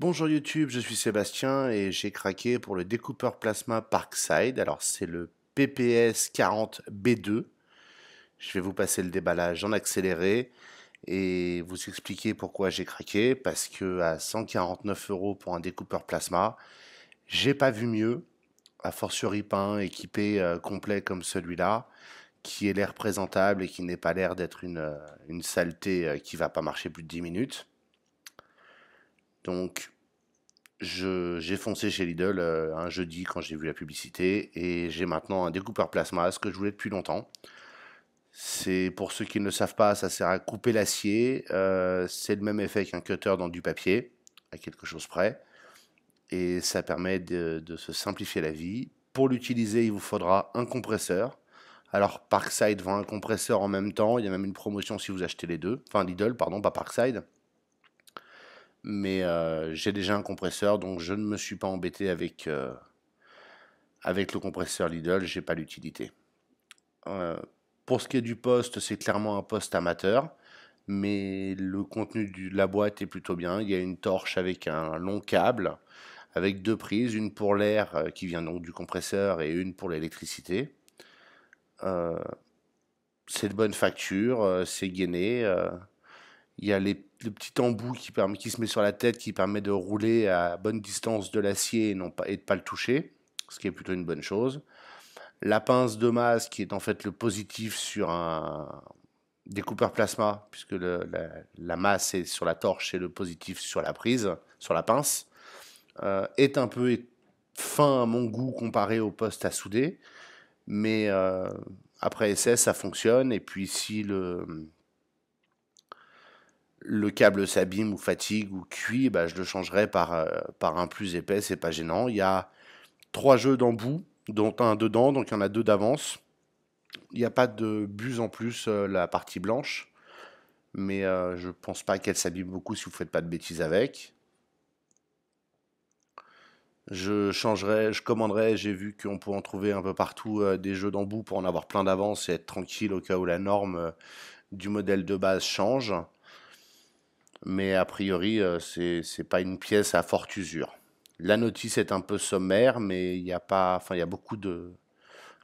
Bonjour YouTube, je suis Sébastien et j'ai craqué pour le découpeur plasma Parkside. Alors c'est le PPS 40B2. Je vais vous passer le déballage en accéléré et vous expliquer pourquoi j'ai craqué. Parce que à 149 euros pour un découpeur plasma, j'ai pas vu mieux. A fortiori pas équipé euh, complet comme celui-là, qui est l'air présentable et qui n'est pas l'air d'être une, euh, une saleté euh, qui va pas marcher plus de 10 minutes. Donc, j'ai foncé chez Lidl euh, un jeudi quand j'ai vu la publicité et j'ai maintenant un découpeur plasma, ce que je voulais depuis longtemps. C'est pour ceux qui ne le savent pas, ça sert à couper l'acier. Euh, c'est le même effet qu'un cutter dans du papier, à quelque chose près. Et ça permet de, de se simplifier la vie. Pour l'utiliser, il vous faudra un compresseur. Alors Parkside vend un compresseur en même temps. Il y a même une promotion si vous achetez les deux. Enfin Lidl, pardon, pas Parkside mais euh, j'ai déjà un compresseur, donc je ne me suis pas embêté avec, euh, avec le compresseur Lidl, j'ai pas l'utilité. Euh, pour ce qui est du poste, c'est clairement un poste amateur, mais le contenu de la boîte est plutôt bien. Il y a une torche avec un long câble, avec deux prises, une pour l'air qui vient donc du compresseur et une pour l'électricité. c'est de bonne facture, c'est gainé il y a le petit embout qui, se met sur la tête qui permet de rouler à bonne distance de l'acier et, de ne pas le toucher, ce qui est plutôt une bonne chose. La pince de masse qui est en fait le positif sur un découpeur plasma, puisque la, masse est sur la torche et le positif sur la prise, sur la pince, euh, est un peu fin à mon goût comparé au poste à souder. Mais euh, après essai, ça fonctionne. Et puis si le le câble s'abîme ou fatigue ou cuit, bah, je le changerai euh, par, un plus épais, c'est pas gênant. Il y a trois jeux d'embout, dont un dedans, donc il y en a deux d'avance. Il n'y a pas de buse en plus, euh, la partie blanche, mais je euh, je pense pas qu'elle s'abîme beaucoup si vous faites pas de bêtises avec. Je changerai, je commanderai, j'ai vu qu'on peut en trouver un peu partout des jeux d'embout pour en avoir plein d'avance et être tranquille au cas où la norme du modèle de base change mais a priori, euh, ce n'est pas une pièce à forte usure. La notice est un peu sommaire, mais il y a pas, enfin, il y a beaucoup de,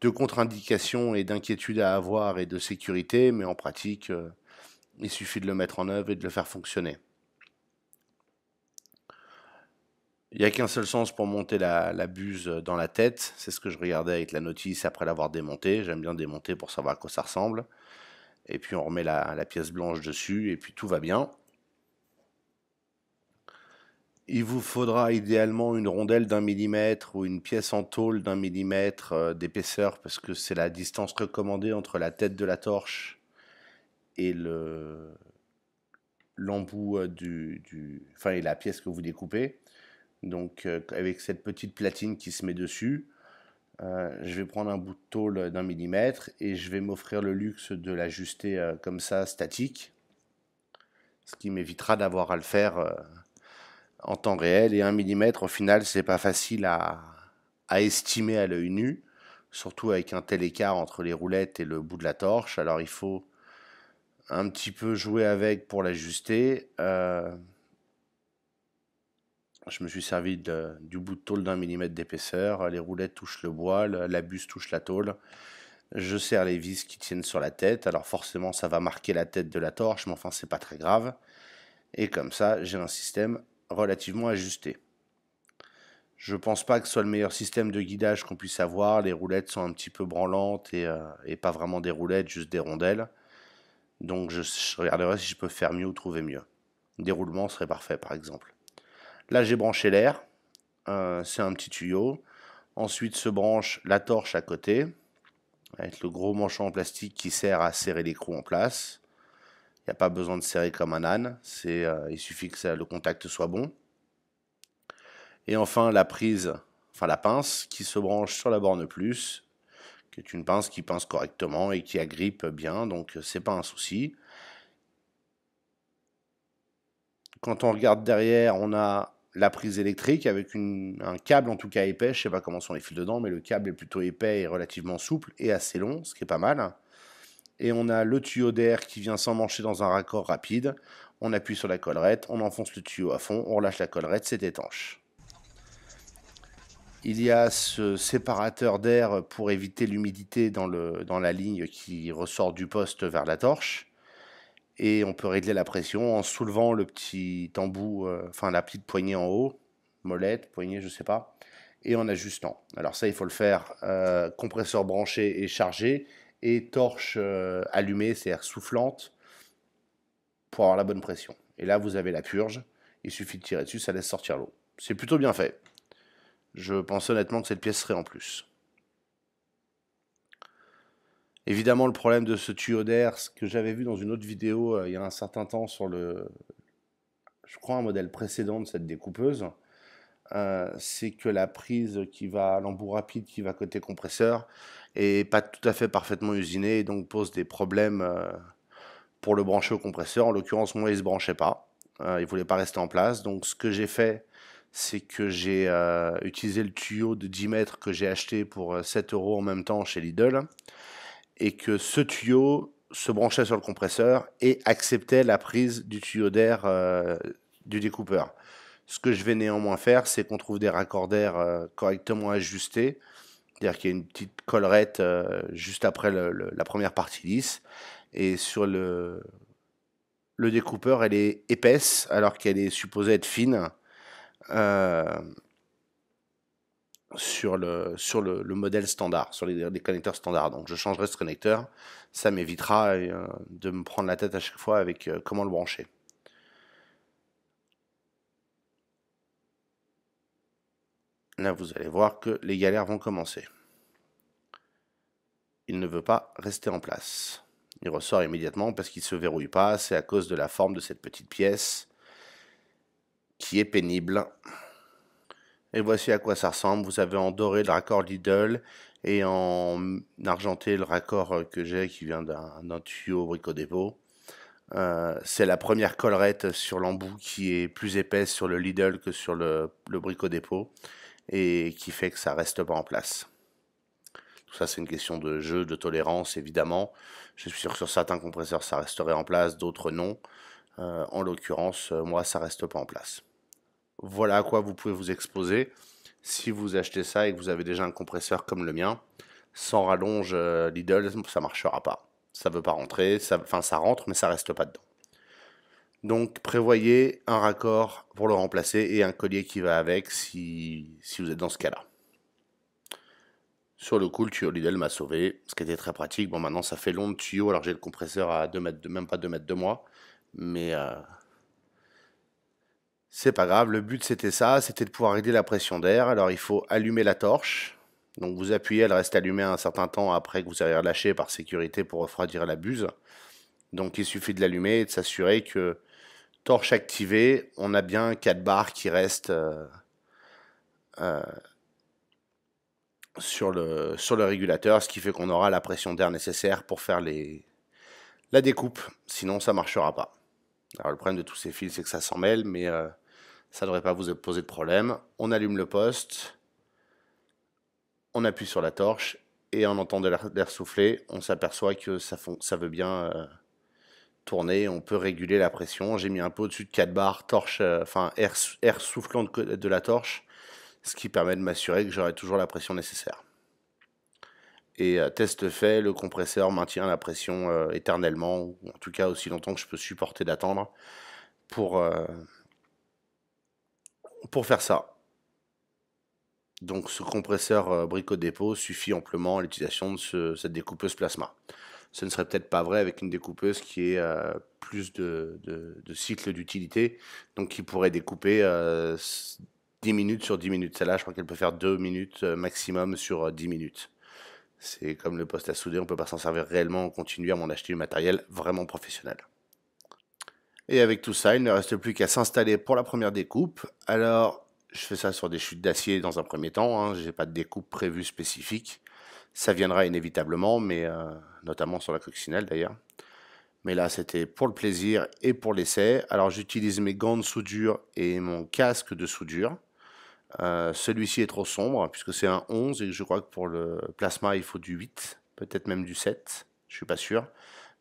de contre-indications et d'inquiétudes à avoir et de sécurité, mais en pratique, euh, il suffit de le mettre en œuvre et de le faire fonctionner. Il n'y a qu'un seul sens pour monter la, la buse dans la tête. C'est ce que je regardais avec la notice après l'avoir démontée. J'aime bien démonter pour savoir à quoi ça ressemble. Et puis on remet la, la pièce blanche dessus et puis tout va bien. Il vous faudra idéalement une rondelle d'un millimètre ou une pièce en tôle d'un millimètre euh, d'épaisseur parce que c'est la distance recommandée entre la tête de la torche et le l'embout euh, du, enfin et la pièce que vous découpez. Donc euh, avec cette petite platine qui se met dessus, je vais prendre un bout de tôle d'un millimètre et je vais m'offrir le luxe de l'ajuster comme ça statique, ce qui m'évitera d'avoir à le faire en temps réel et 1 mm au final c'est pas facile à, estimer à l'œil nu, surtout avec un tel écart entre les roulettes et le bout de la torche. Alors il faut un petit peu jouer avec pour l'ajuster. Euh, je me suis servi du bout de tôle d'un millimètre d'épaisseur. Les roulettes touchent le bois, la buse touche la tôle. Je serre les vis qui tiennent sur la tête. Alors forcément, ça va marquer la tête de la torche, mais enfin, c'est pas très grave. Et comme ça, j'ai un système relativement ajusté. Je ne pense pas que ce soit le meilleur système de guidage qu'on puisse avoir. Les roulettes sont un petit peu branlantes et, euh, pas vraiment des roulettes, juste des rondelles. Donc je, regarderai si je peux faire mieux ou trouver mieux. Déroulement serait parfait par exemple. Là j'ai branché l'air, euh, c'est un petit tuyau. Ensuite se branche la torche à côté, avec le gros manchon en plastique qui sert à serrer l'écrou en place n'y a pas besoin de serrer comme un âne, c'est, euh, il suffit que le contact soit bon. Et enfin, la prise, enfin la pince qui se branche sur la borne plus, qui est une pince qui pince correctement et qui agrippe bien, donc euh, c'est pas un souci. Quand on regarde derrière, on a la prise électrique avec un câble en tout cas épais, je sais pas comment sont les fils dedans, mais le câble est plutôt épais et relativement souple et assez long, ce qui est pas mal et on a le tuyau d'air qui vient s'emmancher dans un raccord rapide. On appuie sur la collerette, on enfonce le tuyau à fond, on relâche la collerette, c'est étanche. Il y a ce séparateur d'air pour éviter l'humidité dans, la ligne qui ressort du poste vers la torche. Et on peut régler la pression en soulevant le petit embout, euh, enfin la petite poignée en haut, molette, poignée, je ne sais pas, et en ajustant. Alors ça, il faut le faire euh, compresseur branché et chargé et torche euh, allumée, c'est-à-dire soufflante, pour avoir la bonne pression. Et là, vous avez la purge. Il suffit de tirer dessus, ça laisse sortir l'eau. C'est plutôt bien fait. Je pense honnêtement que cette pièce serait en plus. Évidemment, le problème de ce tuyau d'air, ce que j'avais vu dans une autre vidéo euh, il y a un certain temps sur le, je crois, un modèle précédent de cette découpeuse, euh, c'est que la prise qui va, à l'embout rapide qui va côté compresseur est pas tout à fait parfaitement usinée et donc pose des problèmes euh, pour le brancher au compresseur. En l'occurrence, moi, il ne se branchait pas. Euh, il voulait pas rester en place. Donc, ce que j'ai fait, c'est que j'ai utilisé le tuyau de 10 mètres que j'ai acheté pour 7 euros en même temps chez Lidl et que ce tuyau se branchait sur le compresseur et acceptait la prise du tuyau d'air du découpeur. Ce que je vais néanmoins faire, c'est qu'on trouve des raccords euh, correctement ajustés. C'est-à-dire qu'il y a une petite collerette euh, juste après la première partie lisse. Et sur le, découpeur, elle est épaisse alors qu'elle est supposée être fine. Euh, sur le, modèle standard, sur les, connecteurs standards. Donc je changerai ce connecteur. Ça m'évitera de me prendre la tête à chaque fois avec comment le brancher. Là, vous allez voir que les galères vont commencer. Il ne veut pas rester en place. Il ressort immédiatement parce qu'il ne se verrouille pas. C'est à cause de la forme de cette petite pièce qui est pénible. Et voici à quoi ça ressemble. Vous avez en doré le raccord Lidl et en argenté le raccord que j'ai qui vient d'un tuyau Brico dépôt. Euh, c'est la première collerette sur l'embout qui est plus épaisse sur le Lidl que sur le, le dépôt et qui fait que ça reste pas en place. Tout ça, c'est une question de jeu, de tolérance, évidemment. Je suis sûr que sur certains compresseurs, ça resterait en place, d'autres non. Euh, en l'occurrence, euh, moi, ça reste pas en place. Voilà à quoi vous pouvez vous exposer si vous achetez ça et que vous avez déjà un compresseur comme le mien. Sans rallonge euh, Lidl, ça marchera pas. Ça veut pas rentrer, ça, enfin ça rentre, mais ça reste pas dedans. Donc prévoyez un raccord pour le remplacer et un collier qui va avec si, vous êtes dans ce cas-là. Sur le coup, le tuyau Lidl m'a sauvé, ce qui était très pratique. Bon, maintenant ça fait long de tuyau, alors j'ai le compresseur à 2 mètres, de, même pas 2 mètres de moi, mais euh, c'est pas grave. Le but c'était ça, c'était de pouvoir aider la pression d'air. Alors il faut allumer la torche, donc vous appuyez, elle reste allumée un certain temps après que vous avez relâché par sécurité pour refroidir la buse. Donc il suffit de l'allumer et de s'assurer que torche activée, on a bien 4 barres qui restent euh, euh, sur, le, sur le régulateur, ce qui fait qu'on aura la pression d'air nécessaire pour faire les, la découpe. Sinon, ça ne marchera pas. Alors, le problème de tous ces fils, c'est que ça s'en mêle, mais euh, ça ne devrait pas vous poser de problème. On allume le poste, on appuie sur la torche, et en entendant l'air souffler, on s'aperçoit que ça, font, ça veut bien tourner, on peut réguler la pression. J'ai mis un pot au-dessus de 4 bars, torche, euh, enfin air, air soufflant de, la torche, ce qui permet de m'assurer que j'aurai toujours la pression nécessaire. Et euh, test fait, le compresseur maintient la pression euh, éternellement, ou en tout cas aussi longtemps que je peux supporter d'attendre pour, pour faire ça. Donc ce compresseur euh, bricot dépôt suffit amplement à l'utilisation de cette découpeuse plasma ce ne serait peut-être pas vrai avec une découpeuse qui est euh, plus de, cycles d'utilité, donc qui pourrait découper 10 euh, minutes sur 10 minutes. Celle-là, je crois qu'elle peut faire 2 minutes euh, maximum sur 10 minutes. C'est comme le poste à souder, on ne peut pas s'en servir réellement on continue à m'en acheter du matériel vraiment professionnel. Et avec tout ça, il ne reste plus qu'à s'installer pour la première découpe. Alors, je fais ça sur des chutes d'acier dans un premier temps, hein, je n'ai pas de découpe prévue spécifique. Ça viendra inévitablement, mais euh, notamment sur la coccinelle d'ailleurs. Mais là, c'était pour le plaisir et pour l'essai. Alors, j'utilise mes gants de soudure et mon casque de soudure. Euh, celui-ci est trop sombre, puisque c'est un 11, et je crois que pour le plasma, il faut du 8, peut-être même du 7, je suis pas sûr.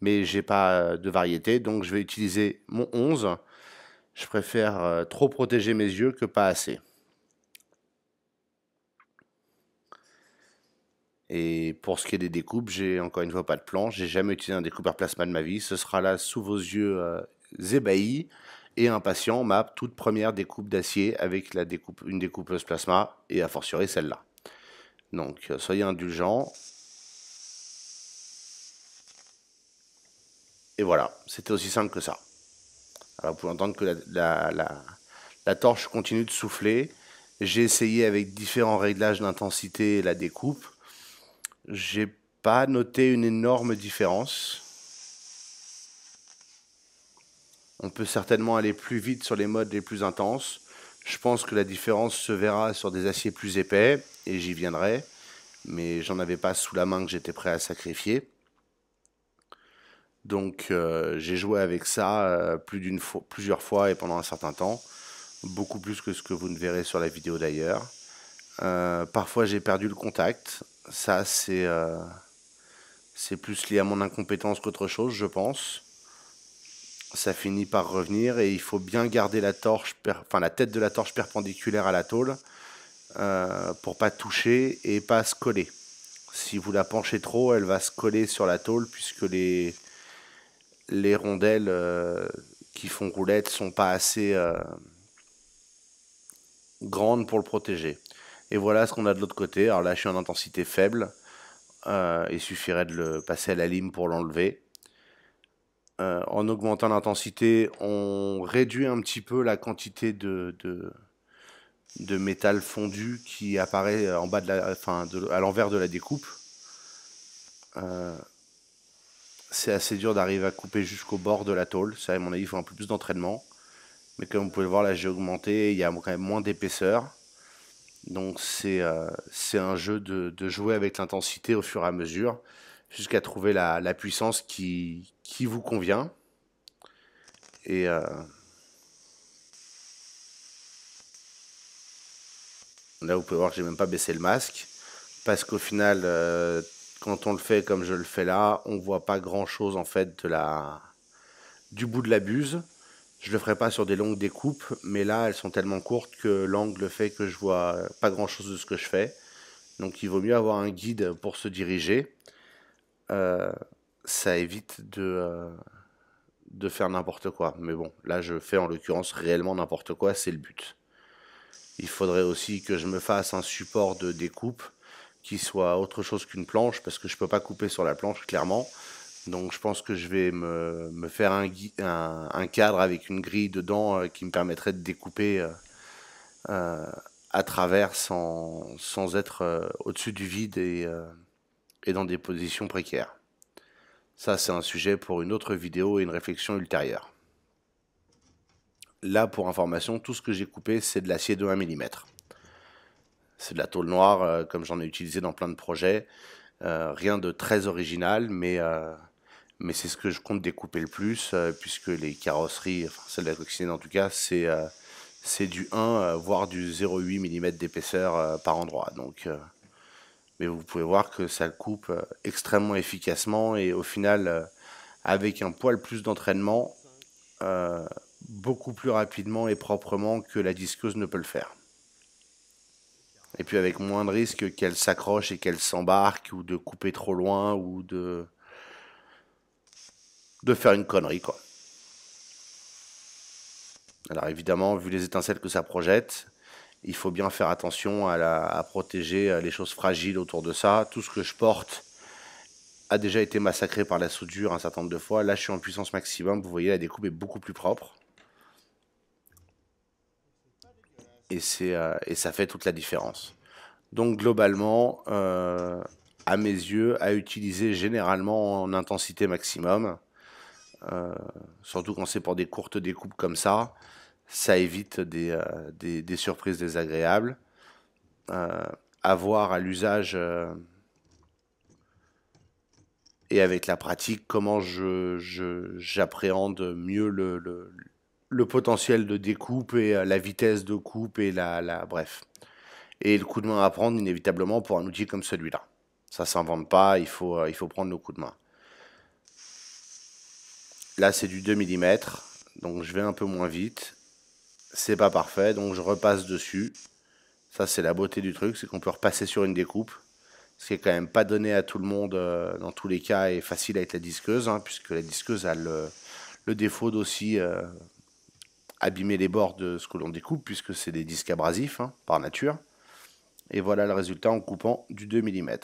Mais j'ai pas euh, de variété, donc je vais utiliser mon 11. Je préfère trop protéger mes yeux que pas assez. Et pour ce qui est des découpes, j'ai encore une fois pas de plan. J'ai jamais utilisé un découpeur plasma de ma vie. Ce sera là sous vos yeux euh, ébahis et impatient ma toute première découpe d'acier avec la découpe, une découpeuse plasma et a fortiori celle-là. Donc euh, soyez indulgents. Et voilà, c'était aussi simple que ça. Alors vous pouvez entendre que la torche continue de souffler. J'ai essayé avec différents réglages d'intensité la découpe. J'ai pas noté une énorme différence. On peut certainement aller plus vite sur les modes les plus intenses. Je pense que la différence se verra sur des aciers plus épais, et j'y viendrai, mais j'en avais pas sous la main que j'étais prêt à sacrifier. Donc euh, j'ai joué avec ça euh, plusieurs fois et pendant un certain temps, beaucoup plus que ce que vous ne verrez sur la vidéo d'ailleurs. Euh, parfois j'ai perdu le contact. Ça, euh, c'est plus lié à mon incompétence qu'autre chose, je pense. Ça finit par revenir et il faut bien garder la, torche enfin, la tête de la torche perpendiculaire à la tôle euh, pour pas toucher et pas se coller. Si vous la penchez trop, elle va se coller sur la tôle puisque les, les rondelles qui font roulette sont pas assez grandes pour le protéger. Et voilà ce qu'on a de l'autre côté. Alors là, je suis en intensité faible. Euh, il suffirait de le passer à la lime pour l'enlever. Euh, en augmentant l'intensité, on réduit un petit peu la quantité de, de, métal fondu qui apparaît en bas de la, enfin à l'envers de la découpe. Euh, c'est assez dur d'arriver à couper jusqu'au bord de la tôle. Ça, à mon avis, il faut un peu plus d'entraînement. Mais comme vous pouvez le voir, là, j'ai augmenté. Il y a quand même moins d'épaisseur. Donc euh, c'est un jeu de, jouer avec l'intensité au fur et à mesure, jusqu'à trouver la, puissance qui, vous convient. Et euh, là, vous pouvez voir que j'ai même pas baissé le masque, parce qu'au final, euh, quand on le fait comme je le fais là, on voit pas grand chose en fait du bout de la buse. Je le ferai pas sur des longues découpes, mais là elles sont tellement courtes que l'angle fait que je vois pas grand chose de ce que je fais. Donc il vaut mieux avoir un guide pour se diriger. Euh, ça évite de, euh, de faire n'importe quoi. Mais bon, là je fais en l'occurrence réellement n'importe quoi, c'est le but. Il faudrait aussi que je me fasse un support de découpe qui soit autre chose qu'une planche, parce que je ne peux pas couper sur la planche clairement. Donc je pense que je vais me, faire un, un, cadre avec une grille dedans euh, qui me permettrait de découper euh, euh, à travers sans, être au-dessus du vide et, et, dans des positions précaires. Ça c'est un sujet pour une autre vidéo et une réflexion ultérieure. Là pour information, tout ce que j'ai coupé c'est de l'acier de 1 mm. C'est de la tôle noire comme j'en ai utilisé dans plein de projets. rien de très original mais mais c'est ce que je compte découper le plus, euh, puisque les carrosseries, enfin celle de la Coccinelle en tout cas, c'est euh, c'est du 1, euh, voire du 0,8 mm d'épaisseur par endroit. Donc, mais vous pouvez voir que ça coupe extrêmement efficacement et au final, avec un poil plus d'entraînement, beaucoup plus rapidement et proprement que la disqueuse ne peut le faire. Et puis avec moins de risque qu'elle s'accroche et qu'elle s'embarque ou de couper trop loin ou de de faire une connerie, quoi. Alors évidemment, vu les étincelles que ça projette, il faut bien faire attention à, protéger euh, les choses fragiles autour de ça. Tout ce que je porte a déjà été massacré par la soudure un certain nombre de fois. Là, je suis en puissance maximum. Vous voyez, la découpe est beaucoup plus propre. Et, euh, et ça fait toute la différence. Donc globalement, euh, à mes yeux, à utiliser généralement en intensité maximum. Euh, surtout quand c'est pour des courtes découpes comme ça, ça évite des, euh, des, surprises désagréables. avoir euh, à l'usage et avec la pratique, comment j'appréhende je, mieux le, le, potentiel de découpe et la vitesse de coupe et la, la bref. Et le coup de main à prendre inévitablement pour un outil comme celui-là. Ça s'invente pas, il faut, il faut prendre le coup de main c'est du 2 mm, donc je vais un peu moins vite. C'est pas parfait, donc je repasse dessus. Ça, c'est la beauté du truc, c'est qu'on peut repasser sur une découpe, ce qui est quand même pas donné à tout le monde, euh, dans tous les cas, et facile avec la disqueuse, hein, puisque la disqueuse a le, défaut d'aussi euh, abîmer les bords de ce que l'on découpe, puisque c'est des disques abrasifs, hein, par nature. Et voilà le résultat en coupant du 2 mm.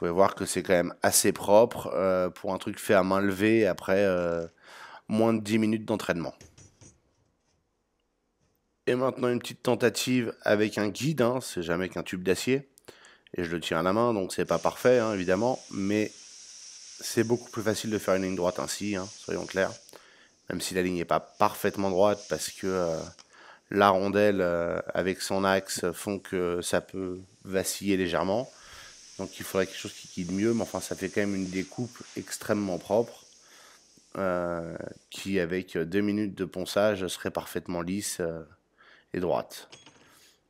Vous pouvez voir que c'est quand même assez propre euh, pour un truc fait à main levée après euh, moins de 10 minutes d'entraînement. Et maintenant une petite tentative avec un guide, hein. c'est jamais qu'un tube d'acier. Et je le tiens à la main, donc c'est pas parfait hein, évidemment, mais c'est beaucoup plus facile de faire une ligne droite ainsi, hein, soyons clairs. Même si la ligne n'est pas parfaitement droite, parce que euh, la rondelle avec son axe font que ça peut vaciller légèrement. Donc il faudrait quelque chose qui quitte mieux, mais enfin ça fait quand même une découpe extrêmement propre, euh, qui avec deux minutes de ponçage serait parfaitement lisse euh, et droite.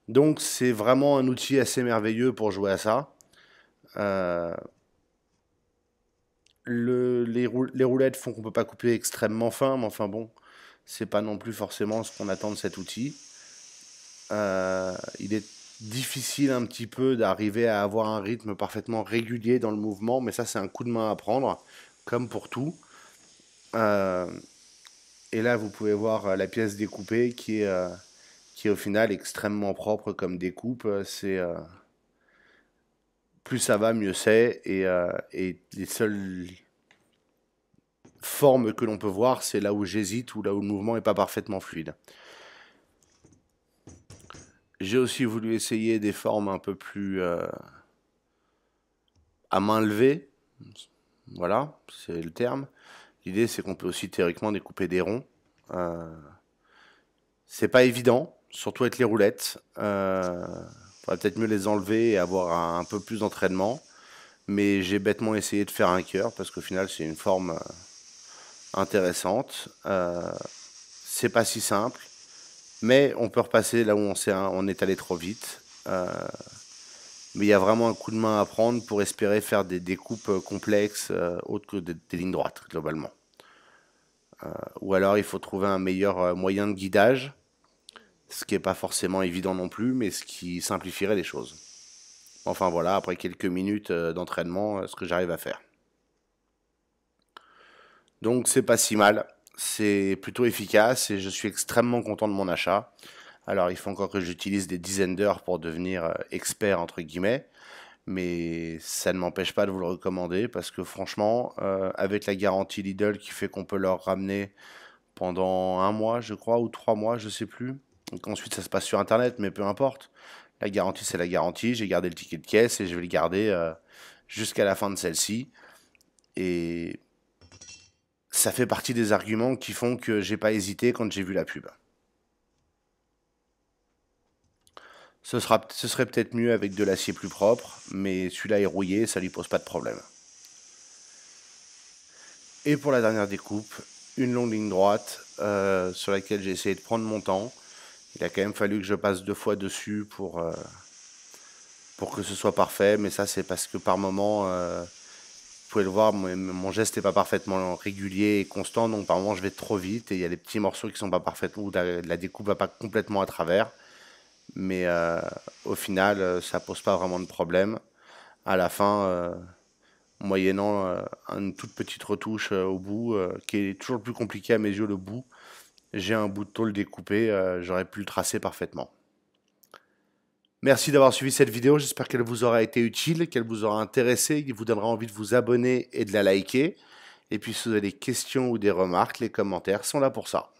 Donc c'est vraiment un outil assez merveilleux pour jouer à ça. Euh, les, les, roulettes font qu'on ne peut pas couper extrêmement fin, mais enfin bon, c'est pas non plus forcément ce qu'on attend de cet outil. il est difficile un petit peu d'arriver à avoir un rythme parfaitement régulier dans le mouvement, mais ça c'est un coup de main à prendre, comme pour tout. Euh, et là vous pouvez voir euh, la pièce découpée qui est, euh, qui est au final extrêmement propre comme découpe. C'est plus ça va, mieux c'est. Et, et, les seules formes que l'on peut voir, c'est là où j'hésite ou là où le mouvement n'est pas parfaitement fluide. J'ai aussi voulu essayer des formes un peu plus euh, à main levée. Voilà, c'est le terme. L'idée, c'est qu'on peut aussi théoriquement découper des ronds. Euh. c'est pas évident, surtout avec les roulettes. Il euh, faudrait peut-être mieux les enlever et avoir un, peu plus d'entraînement. Mais j'ai bêtement essayé de faire un cœur parce qu'au final, c'est une forme intéressante. Ce c'est pas si simple. Mais on peut repasser là où on, est, on est allé trop vite. Euh, mais il y a vraiment un coup de main à prendre pour espérer faire des découpes complexes euh, autres que des, lignes droites, globalement. Euh, ou alors il faut trouver un meilleur moyen de guidage, ce qui n'est pas forcément évident non plus, mais ce qui simplifierait les choses. Enfin voilà, après quelques minutes d'entraînement, ce que j'arrive à faire. Donc c'est pas si mal c'est plutôt efficace et je suis extrêmement content de mon achat. Alors il faut encore que j'utilise des dizaines d'heures pour devenir euh, expert entre guillemets, mais ça ne m'empêche pas de vous le recommander parce que franchement, euh, avec la garantie Lidl qui fait qu'on peut leur ramener pendant un mois, je crois, ou trois mois, je ne sais plus. ensuite ça se passe sur internet, mais peu importe. La garantie c'est la garantie. J'ai gardé le ticket de caisse et je vais le garder euh, jusqu'à la fin de celle-ci. Et ça fait partie des arguments qui font que j'ai pas hésité quand j'ai vu la pub. Ce, sera, ce serait peut-être mieux avec de l'acier plus propre, mais celui-là est rouillé, ça lui pose pas de problème. Et pour la dernière découpe, une longue ligne droite euh, sur laquelle j'ai essayé de prendre mon temps. Il a quand même fallu que je passe deux fois dessus pour, euh, pour que ce soit parfait, mais ça c'est parce que par moment euh, pouvez le voir, mon, geste n'est pas parfaitement régulier et constant, donc par je vais trop vite et il y a des petits morceaux qui sont pas parfaits ou la, découpe découpe va pas complètement à travers. Mais euh, au final, euh, ça pose pas vraiment de problème. À la fin, euh, moyennant une toute petite retouche au bout, qui est toujours plus compliqué à mes yeux le bout, j'ai un bout de tôle découpé, j'aurais pu le tracer parfaitement. Merci d'avoir suivi cette vidéo. J'espère qu'elle vous aura été utile, qu'elle vous aura intéressé, qu'elle vous donnera envie de vous abonner et de la liker. Et puis, si vous avez des questions ou des remarques, les commentaires sont là pour ça.